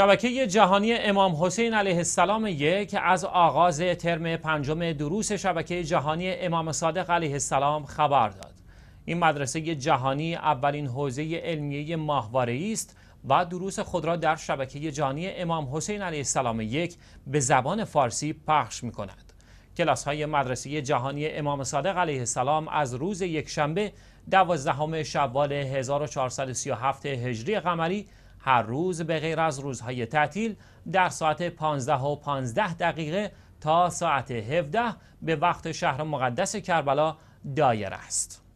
شبکه جهانی امام حسین علیه السلام یک از آغاز ترم پنجم دروس شبکه جهانی امام صادق علیه السلام خبر داد. این مدرسه جهانی اولین حوزه علمیه ماهواره است و دروس خود را در شبکه جهانی امام حسین علیه السلام یک به زبان فارسی پخش می کند. کلاس های مدرسه جهانی امام صادق علیه السلام از روز یکشنبه دوازدهم شوال 1437 هجری قمری هر روز به غیر از روزهای تعطیل در ساعت 15 و 15 دقیقه تا ساعت 17 به وقت شهر مقدس کربلا دایر است.